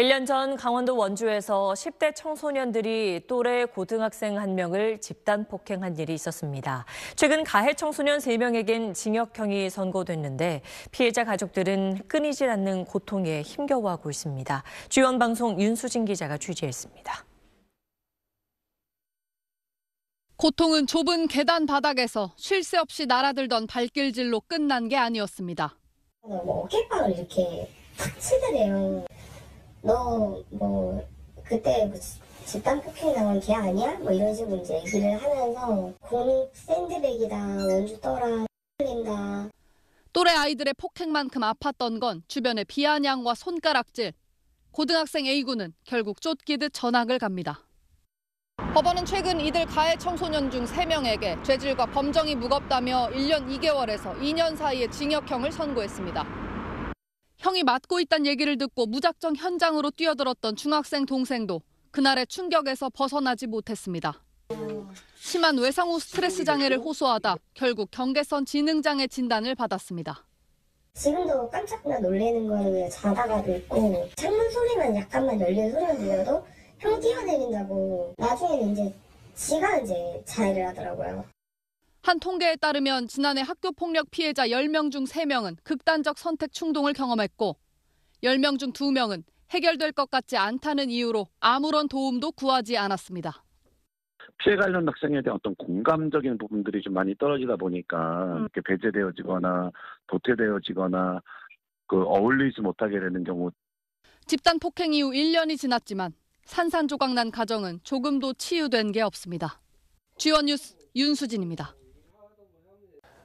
1년 전 강원도 원주에서 10대 청소년들이 또래 고등학생 한 명을 집단 폭행한 일이 있었습니다. 최근 가해 청소년 3명에겐 징역형이 선고됐는데 피해자 가족들은 끊이질 않는 고통에 힘겨워하고 있습니다. 주연 방송 윤수진 기자가 취재했습니다. 고통은 좁은 계단 바닥에서 쉴 새 없이 날아들던 발길질로 끝난 게 아니었습니다. 뭐깨빵을 이렇게 탁 치더래요. 너뭐 그때 뭐 집단 폭행 당한 걔 아니야? 뭐 이런 식으로 이제 얘기를 하면서 공익 샌드백이다 원주 떠라 흘린다 또래 아이들의 폭행만큼 아팠던 건 주변의 비아냥과 손가락질. 고등학생 A군은 결국 쫓기듯 전학을 갑니다. 법원은 최근 이들 가해 청소년 중 3명에게 죄질과 범정이 무겁다며 1년 2개월에서 2년 사이의 징역형을 선고했습니다. 형이 맞고 있다는 얘기를 듣고 무작정 현장으로 뛰어들었던 중학생 동생도 그날의 충격에서 벗어나지 못했습니다. 심한 외상후 스트레스 장애를 호소하다 결국 경계선 지능장애 진단을 받았습니다. 지금도 깜짝 놀래는 거예 자다가도 있고 창문 소리만 약간만 열린 소리만 들려도 형 뛰어내린다고 나중에는 이제 지가 이제 자해를 하더라고요. 한 통계에 따르면 지난해 학교 폭력 피해자 10명 중 3명은 극단적 선택 충동을 경험했고 10명 중 2명은 해결될 것 같지 않다는 이유로 아무런 도움도 구하지 않았습니다. 피해 관련 학생에 대한 어떤 공감적인 부분들이 좀 많이 떨어지다 보니까 음. 이렇게 배제되어지거나 도태되어지거나 그 어울리지 못하게 되는 경우. 집단 폭행 이후 1년이 지났지만 산산조각난 가정은 조금도 치유된 게 없습니다. 주원 뉴스 윤수진입니다.